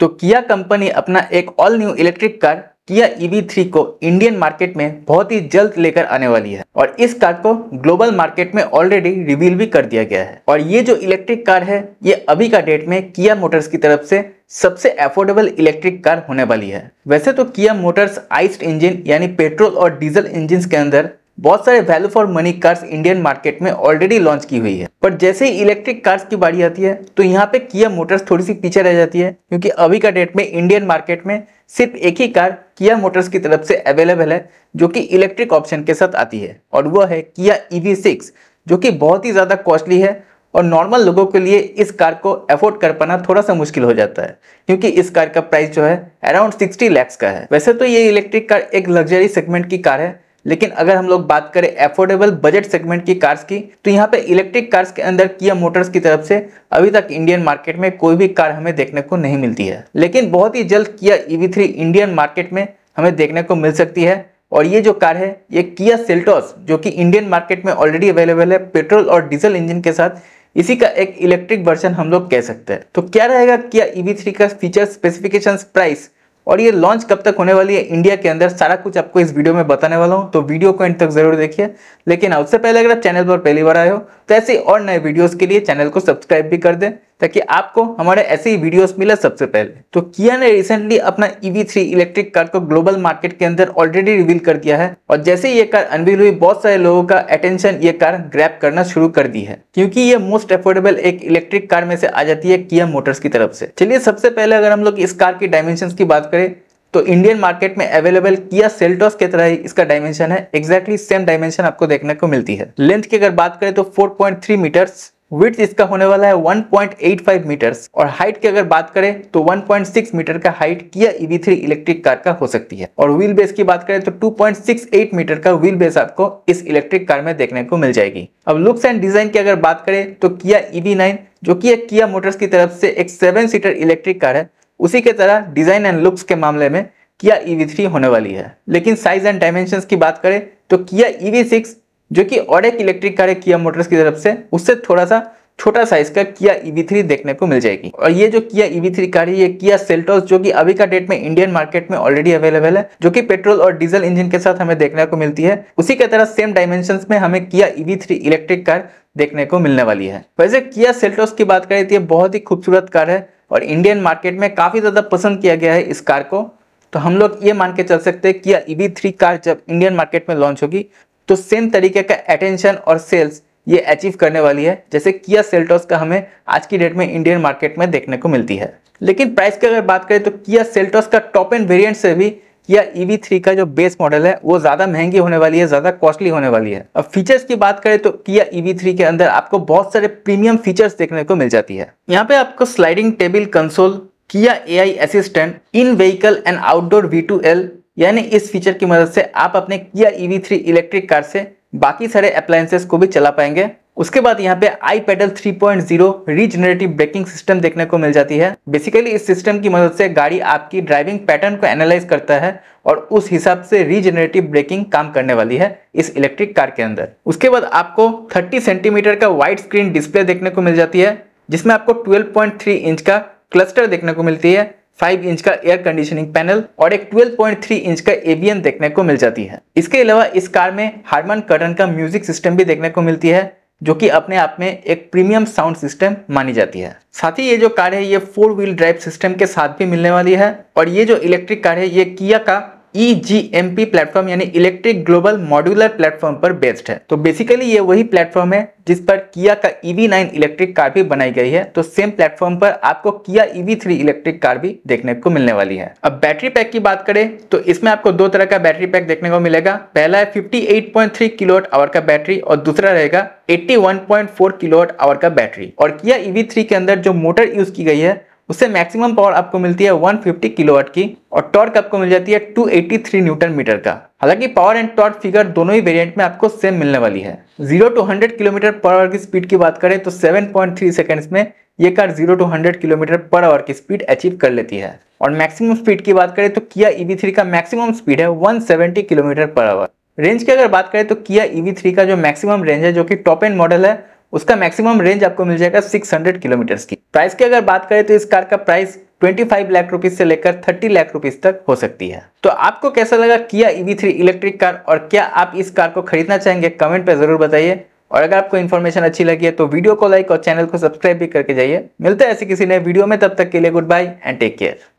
तो किया कंपनी अपना एक all new electric car Kia three को इंडियन मार्केट में बहुत ही जल्द लेकर आने वाली है और इस कार को ग्लोबल मार्केट में ऑलरेडी रिवील भी कर दिया गया है और ये जो इलेक्ट्रिक कार है ये अभी का डेट में किया मोटर्स की तरफ से सबसे अफोर्डेबल इलेक्ट्रिक कार होने वाली है वैसे तो किया मोटर्स आइस्ड इंजन यानी पेट्रोल और डीजल इंजिन के अंदर बहुत सारे value for money cars Indian market में ऑलरेडी लॉन्च की हुई है पर जैसे ही इलेक्ट्रिक कार्स की बारी आती है तो यहाँ पे किया मोटर्स थोड़ी सी पीछे रह जाती है क्योंकि अभी का डेट में इंडियन मार्केट में सिर्फ एक ही कार किया मोटर्स की तरफ से अवेलेबल है जो कि इलेक्ट्रिक ऑप्शन के साथ आती है और वह है किया ईवी सिक्स जो कि बहुत ही ज़्यादा कॉस्टली है और नॉर्मल लोगों के लिए इस कार को अफोर्ड कर पाना थोड़ा सा मुश्किल हो जाता है क्योंकि इस कार का प्राइस जो है अराउंड सिक्सटी लैक्स का है वैसे तो ये इलेक्ट्रिक कार एक लग्जरी सेगमेंट की कार है लेकिन अगर हम लोग बात करें एफोर्डेबल बजट सेगमेंट की कार्स की तो यहाँ पे इलेक्ट्रिक कार्स के अंदर किया मोटर्स की तरफ से अभी तक इंडियन मार्केट में कोई भी कार हमें देखने को नहीं मिलती है लेकिन बहुत ही जल्द किया ईवी थ्री इंडियन मार्केट में हमें देखने को मिल सकती है और ये जो कार है ये किया सेल्टॉस जो कि इंडियन मार्केट में ऑलरेडी अवेलेबल है पेट्रोल और डीजल इंजन के साथ इसी का एक इलेक्ट्रिक वर्जन हम लोग कह सकते हैं तो क्या रहेगा किया ईवी थ्री का फीचर स्पेसिफिकेशन प्राइस और ये लॉन्च कब तक होने वाली है इंडिया के अंदर सारा कुछ आपको इस वीडियो में बताने वाला हूँ तो वीडियो को एंड तक जरूर देखिए लेकिन उससे पहले अगर आप चैनल पर पहली बार आए हो तो ऐसे और नए वीडियोस के लिए चैनल को सब्सक्राइब भी कर दें ताकि आपको हमारे ऐसे ही वीडियोस मिले सबसे पहले तो किया ने रिसेंटली अपना EV3 इलेक्ट्रिक कार को ग्लोबल मार्केट के अंदर ऑलरेडी रिवील कर दिया है और जैसे ये कार अनवील हुई बहुत सारे लोगों का अटेंशन ये कार ग्रैप करना शुरू कर दी है क्योंकि ये मोस्ट अफोर्डेबल एक इलेक्ट्रिक कार में से आ जाती है किया मोटर्स की तरफ से चलिए सबसे पहले अगर हम लोग इस कार की डायमेंशन की बात करें तो इंडियन मार्केट में अवेलेबल किया सेल्टोस के तरह ही इसका डायमेंशन है एक्जैक्टली सेम डायमेंशन आपको देखने को मिलती है लेंथ की अगर बात करें तो 4.3 मीटर्स विथ इसका होने वाला है 1.85 मीटर्स और हाइट की अगर बात करें तो 1.6 मीटर का हाइट किया थ्री इलेक्ट्रिक कार का हो सकती है और व्हील बेस की बात करें तो 2.68 मीटर का व्हील बेस आपको इस इलेक्ट्रिक कार में देखने को मिल जाएगी अब लुक्स एंड डिजाइन की अगर बात करें तो किया नाइन e जो कि एक किया मोटर्स की तरफ से एक सेवन सीटर इलेक्ट्रिक कार है उसी के तरह डिजाइन एंड लुक्स के मामले में किया ईवी थ्री होने वाली है लेकिन साइज एंड डायमेंशन की बात करें तो किया ईवी सिक्स जो कि और एक इलेक्ट्रिक कार है किया मोटर्स की तरफ से उससे थोड़ा सा छोटा साइज का किया थ्री e देखने को मिल जाएगी और ये जो किया थ्री कार है ये किया सेल्टोस जो कि अभी का डेट में इंडियन मार्केट में ऑलरेडी अवेलेबल है जो कि पेट्रोल और डीजल इंजन के साथ हमें देखने को मिलती है उसी के तरह सेम डायमेंशन में हमें किया थ्री इलेक्ट्रिक कार देखने को मिलने वाली है वैसे किया सेल्टोस की बात करें तो ये बहुत ही खूबसूरत कार है और इंडियन मार्केट में काफी ज्यादा पसंद किया गया है इस कार को तो हम लोग ये मान के चल सकते हैं कि थ्री कार जब इंडियन मार्केट में लॉन्च होगी तो सेम तरीके का अटेंशन और सेल्स ये अचीव करने वाली है जैसे किया सेल्टॉस का हमें आज की डेट में इंडियन मार्केट में देखने को मिलती है लेकिन प्राइस की अगर बात करें तो किया सेल्टॉस का टॉप एंड वेरिएंट से भी किया ईवी थ्री का जो बेस मॉडल है वो ज़्यादा महंगी होने वाली है ज़्यादा कॉस्टली होने वाली है अब फीचर्स की बात करें तो किया ईवी थ्री के अंदर आपको बहुत सारे प्रीमियम फीचर्स देखने को मिल जाती है यहाँ पे आपको sliding table console Kia AI assistant in vehicle and outdoor V two L यानी इस फीचर की मदद से आप अपने किया थ्री इलेक्ट्रिक कार से बाकी सारे अप्लायंसेस को भी चला पाएंगे उसके बाद यहाँ पे i pedal 3.0 regenerative braking system देखने को मिल जाती है बेसिकली इस सिस्टम की मदद से गाड़ी आपकी ड्राइविंग पैटर्न को एनालाइज करता है और उस हिसाब से रीजनरेटिव ब्रेकिंग काम करने वाली है इस इलेक्ट्रिक कार के अंदर उसके बाद आपको 30 सेंटीमीटर का वाइड स्क्रीन डिस्प्ले देखने को मिल जाती है जिसमें आपको ट्वेल्व इंच का क्लस्टर देखने को मिलती है 5 इंच का एयर कंडीशनिंग पैनल और एक 12.3 इंच का एबीएम देखने को मिल जाती है इसके अलावा इस कार में हारमन कर्टन का म्यूजिक सिस्टम भी देखने को मिलती है जो कि अपने आप में एक प्रीमियम साउंड सिस्टम मानी जाती है साथ ही ये जो कार है ये फोर व्हील ड्राइव सिस्टम के साथ भी मिलने वाली है और ये जो इलेक्ट्रिक कार है ये किया का E G M P platform यानी इलेक्ट्रिक ग्लोबल मॉड्यूलर प्लेटफॉर्म पर बेस्ड है तो बेसिकली ये वही प्लेटफॉर्म है जिस पर किया का ईवी नाइन इलेक्ट्रिक कार भी बनाई गई है तो सेम प्लेटफॉर्म पर आपको किया ईवी थ्री इलेक्ट्रिक कार भी देखने को मिलने वाली है अब बैटरी पैक की बात करें तो इसमें आपको दो तरह का बैटरी पैक देखने को मिलेगा पहला है फिफ्टी किलोवाट आवर का बैटरी और दूसरा रहेगा एट्टी किलोवाट आवर का बैटरी और किया ईवी थ्री के अंदर जो मोटर यूज की गई है उससे मैक्सिमम पावर आपको मिलती है 150 किलोवाट की और टॉर्क आपको मिल जाती है 283 न्यूटन मीटर का हालांकि पावर एंड टॉर्क फिगर दोनों ही वेरिएंट में आपको सेम मिलने वाली है zero to hundred kilometre per hour की स्पीड की बात करें तो 7.3 सेकेंड्स में ये कार zero to hundred kilometre per hour की स्पीड अचीव कर लेती है और मैक्सिमम स्पीड की बात करें तो किया ईवी थ्री का मैक्सिमम स्पीड है one kilometre per hour range की अगर बात करें तो किया ईवी थ्री का जो मैक्सिमम रेंज है जो कि टॉप एंड मॉडल है उसका मैक्सिमम रेंज आपको मिल जाएगा 600 किलोमीटर्स की प्राइस की अगर बात करें तो इस कार का प्राइस 25 लाख रुपीज से लेकर 30 लाख रुपीज तक हो सकती है तो आपको कैसा लगा किया ईवी थ्री इलेक्ट्रिक कार और क्या आप इस कार को खरीदना चाहेंगे कमेंट पर जरूर बताइए और अगर आपको इन्फॉर्मेशन अच्छी लगी है तो वीडियो को लाइक और चैनल को सब्सक्राइब भी करके जाइए मिलते हैं ऐसे किसी नए वीडियो में तब तक के लिए good bye and take care